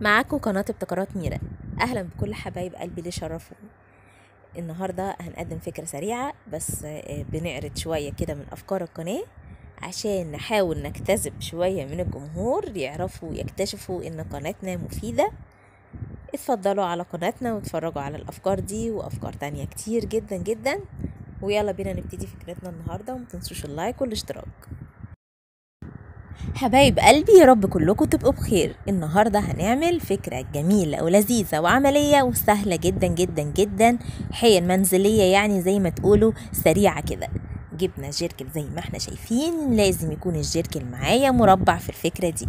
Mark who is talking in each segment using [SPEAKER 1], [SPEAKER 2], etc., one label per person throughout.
[SPEAKER 1] معاكم قناة ابتكارات ميرا أهلا بكل حبايب قلبي اللي شرفوني النهاردة هنقدم فكرة سريعة بس آه، بنعرض شوية كده من أفكار القناة عشان نحاول نكتسب شوية من الجمهور يعرفوا يكتشفوا إن قناتنا مفيدة اتفضلوا على قناتنا واتفرجوا على الأفكار دي وأفكار تانية كتير جدا جدا ويلا بينا نبتدي فكرتنا النهاردة ومتنسوش اللايك والاشتراك حبايب قلبي يا رب كلكم تبقوا بخير النهاردة هنعمل فكرة جميلة ولذيذة وعملية وسهلة جدا جدا جدا حين منزلية يعني زي ما تقولوا سريعة كده جبنا الجيركل زي ما احنا شايفين لازم يكون الجيركل معايا مربع في الفكرة دي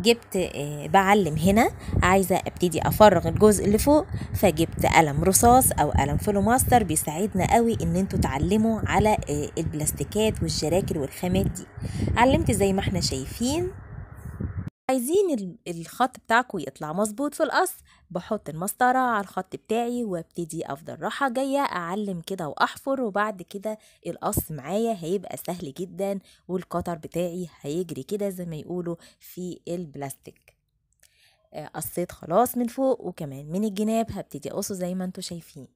[SPEAKER 1] جبت آه، بعلم هنا عايزة ابتدي افرغ الجزء اللي فوق فجبت قلم رصاص او قلم فلو ماستر بيساعدنا قوي ان انتوا تعلموا على آه، البلاستيكات والشراكل والخامات دي علمت زي ما احنا شايفين عايزين الخط بتاعكم يطلع مظبوط في القص بحط المسطرة على الخط بتاعي وابتدي افضل راحة جاية اعلم كده واحفر وبعد كده القص معايا هيبقى سهل جدا والقطر بتاعي هيجري كده زي ما يقولوا في البلاستيك آه، قصيت خلاص من فوق وكمان من الجناب هبتدي اقصه زي ما انتم شايفين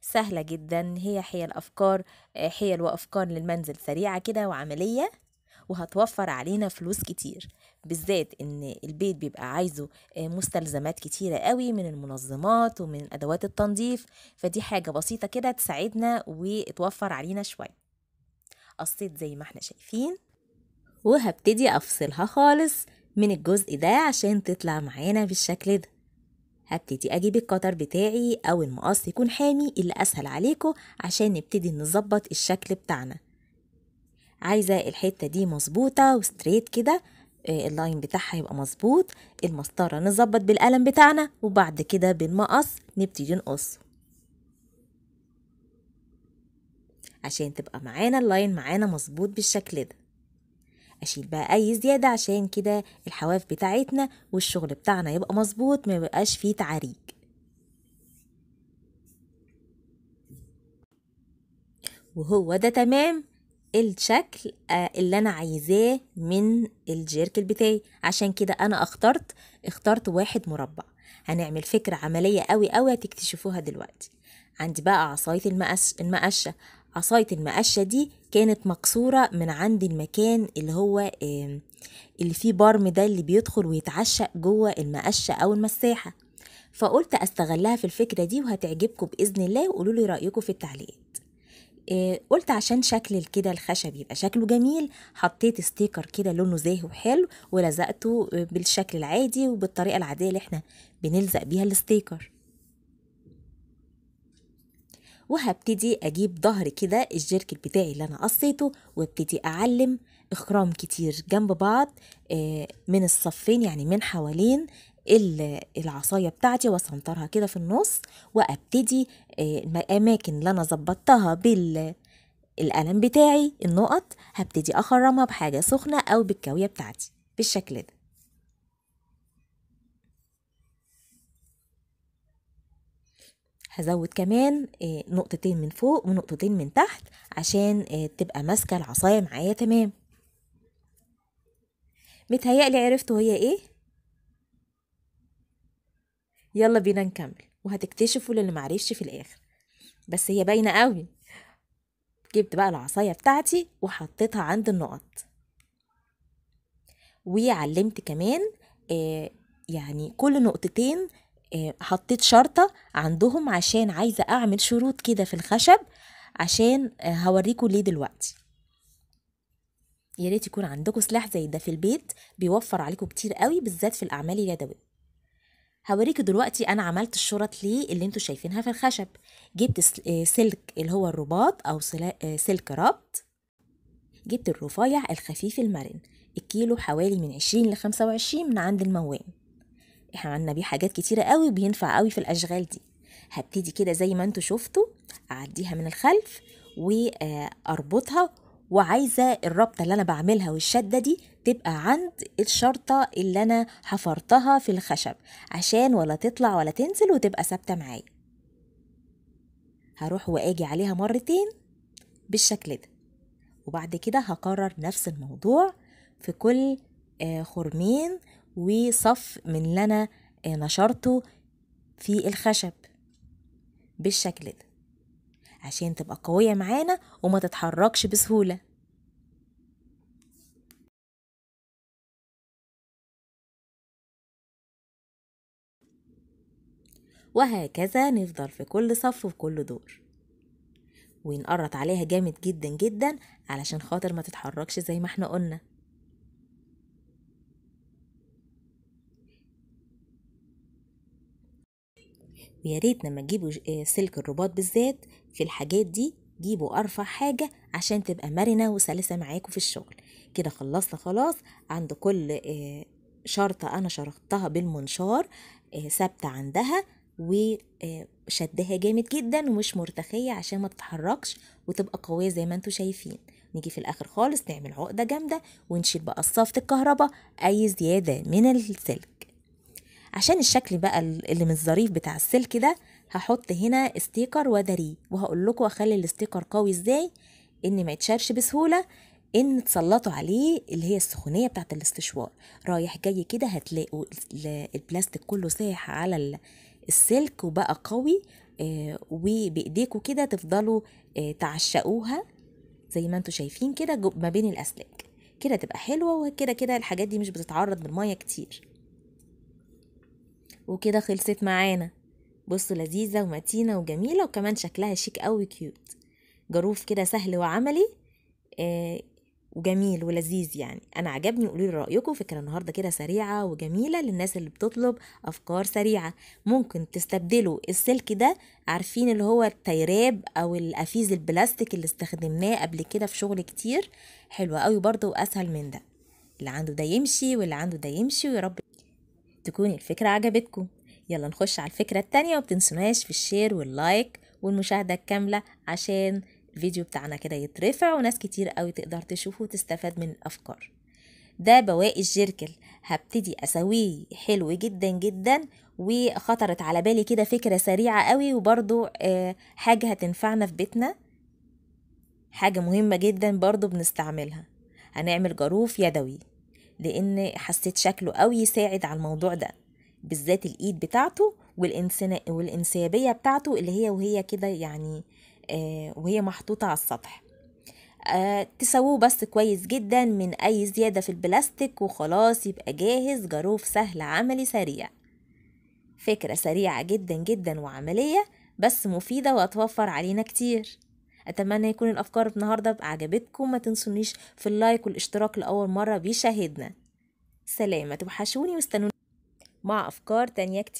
[SPEAKER 1] سهلة جدا هي حيل أفكار آه، حيل وأفكار للمنزل سريعة كده وعملية وهتوفر علينا فلوس كتير بالذات ان البيت بيبقى عايزه آه، مستلزمات كتيره قوي من المنظمات ومن ادوات التنظيف فدي حاجه بسيطه كده تساعدنا وتوفر علينا شويه قصيت زي ما احنا شايفين وهبتدي افصلها خالص من الجزء ده عشان تطلع معانا بالشكل ده هبتدي اجيب القطر بتاعي او المقص يكون حامي اللي اسهل عليكم عشان نبتدي نظبط الشكل بتاعنا عايزة الحتة دي مظبوطة وستريت كده آه، اللاين بتاعها يبقى مظبوط المسطرة نظبط بالقلم بتاعنا وبعد كده بالمقص نبتدي نقص عشان تبقى معانا اللاين معانا مظبوط بالشكل ده اشيل بقى اي زيادة عشان كده الحواف بتاعتنا والشغل بتاعنا يبقى مظبوط ما يبقاش فيه تعريج وهو ده تمام الشكل آه، اللي انا عايزاه من الجيركل بتاعي عشان كده انا اخترت اخترت واحد مربع هنعمل فكرة عملية قوي قوي هتكتشفوها دلوقتي عندي بقى عصاية المقش المقشة عصاية المقشة دي كانت مكسورة من عند المكان اللي هو اللي فيه برم ده اللي بيدخل ويتعشق جوه المقشة أو المساحة فقلت استغلها في الفكرة دي وهتعجبكم بإذن الله وقولولي رأيكم في التعليقات إيه قلت عشان شكل كده الخشب يبقى شكله جميل حطيت ستيكر كده لونه زاهي وحلو ولزقته بالشكل العادي وبالطريقه العاديه اللي احنا بنلزق بيها الستيكر وهبتدي اجيب ظهر كده الجيركل بتاعي اللي انا قصيته وابتدي اعلم اخرام كتير جنب بعض آه، من الصفين يعني من حوالين العصاية بتاعتي وسنطرها كده في النص وابتدي آه، الاماكن اللي انا ظبطتها بال بتاعي النقط هبتدي اخرمها بحاجة سخنة او بالكاوية بتاعتي بالشكل ده هزود كمان آه، نقطتين من فوق ونقطتين من تحت عشان آه، تبقى ماسكة العصاية معايا تمام متهيألي عرفتوا هي ايه يلا بينا نكمل وهتكتشفوا للي معرفش في الاخر بس هي باينه قوي جبت بقى العصايه بتاعتي وحطيتها عند النقط وعلمت كمان آه يعني كل نقطتين آه حطيت شرطه عندهم عشان عايزه اعمل شروط كده في الخشب عشان آه هوريكم ليه دلوقتي يا ريت يكون عندكم سلاح زي ده في البيت بيوفر عليكم كتير قوي بالذات في الاعمال اليدويه هوريكوا دلوقتي انا عملت الشرط ليه اللي انتوا شايفينها في الخشب جبت آه، سلك اللي هو الرباط او آه، سلك ربط جبت الرفيع الخفيف المرن الكيلو حوالي من عشرين لخمسة وعشرين من عند الموان احنا عندنا بيه حاجات كتيرة قوي بينفع قوي في الاشغال دي هبتدي كده زي ما انتوا شفتوا اعديها من الخلف واربطها آه، وعايزه الرابطه اللي انا بعملها والشده دي تبقى عند الشرطه اللي انا حفرتها في الخشب عشان ولا تطلع ولا تنزل وتبقى ثابته معايا هروح واجي عليها مرتين بالشكل ده وبعد كده هكرر نفس الموضوع في كل آه، خرمين وصف من اللي انا آه، نشرته في الخشب بالشكل ده عشان تبقى قوية معانا وما تتحركش بسهولة وهكذا نفضل في كل صف وفي كل دور ونقرط عليها جامد جدا جدا علشان خاطر ما تتحركش زي ما احنا قلنا ويا ريت لما تجيبوا آه، سلك الرباط بالذات في الحاجات دي جيبوا أرفع حاجة عشان تبقى مرنة وسلسة معاكم في الشغل كده خلصنا خلاص عند كل آه، شرطة أنا شرطتها بالمنشار آه، ثابتة عندها وشدها جامد جدا ومش مرتخية عشان ما تتحركش وتبقى قوية زي ما انتوا شايفين نيجي في الآخر خالص نعمل عقدة جامدة ونشيل بقى الصافة الكهرباء أي زيادة من السلك عشان الشكل بقى اللي مش ظريف بتاع السلك ده هحط هنا ستيكر ودري وهقول لكم اخلي الاستيكر قوي ازاي ان ما يتشرش بسهوله ان تسلطوا عليه اللي هي السخونيه بتاعه الاستشوار رايح جاي كده هتلاقوا البلاستيك كله سايح على السلك وبقى قوي آه، وبايديكوا كده تفضلوا آه، تعشقوها زي ما انتوا شايفين كده ما بين الاسلاك كده تبقى حلوه وكده كده الحاجات دي مش بتتعرض بالميه كتير وكده خلصت معانا بصوا لذيذة ومتينة وجميلة وكمان شكلها شيك قوي كيوت جروف كده سهل وعملي آه وجميل ولذيذ يعني انا عجبني قولوا لي رايكم فكره النهارده كده سريعه وجميله للناس اللي بتطلب افكار سريعه ممكن تستبدلوا السلك ده عارفين اللي هو التيراب او الافيز البلاستيك اللي استخدمناه قبل كده في شغل كتير حلوه قوي برضه واسهل من ده اللي عنده ده يمشي واللي عنده ده يمشي ويا رب تكون الفكرة عجبتكم يلا نخش على الفكرة التانية ومتنسوناش في الشير واللايك والمشاهدة الكاملة عشان الفيديو بتاعنا كده يترفع وناس كتير قوي تقدر تشوفه وتستفاد من الأفكار ده بواقي الجيركل هبتدي اسويه حلو جدا جدا وخطرت على بالي كده فكره سريعه قوي وبرضو آه، حاجه هتنفعنا في بيتنا حاجه مهمه جدا برضو بنستعملها هنعمل جروف يدوي لان حسيت شكله قوي يساعد على الموضوع ده بالذات الايد بتاعته والإنسان والانسيابيه بتاعته اللي هي وهي كده يعني آه وهي محطوطه على السطح آه تسووه بس كويس جدا من اي زياده في البلاستيك وخلاص يبقى جاهز جروف سهل عملي سريع فكره سريعه جدا جدا وعمليه بس مفيده وهتوفر علينا كتير اتمنى يكون الافكار النهارده عجبتكم ما تنسونيش في اللايك والاشتراك لاول مره بيشاهدنا سلامه توحشوني واستنوني مع افكار تانية كتير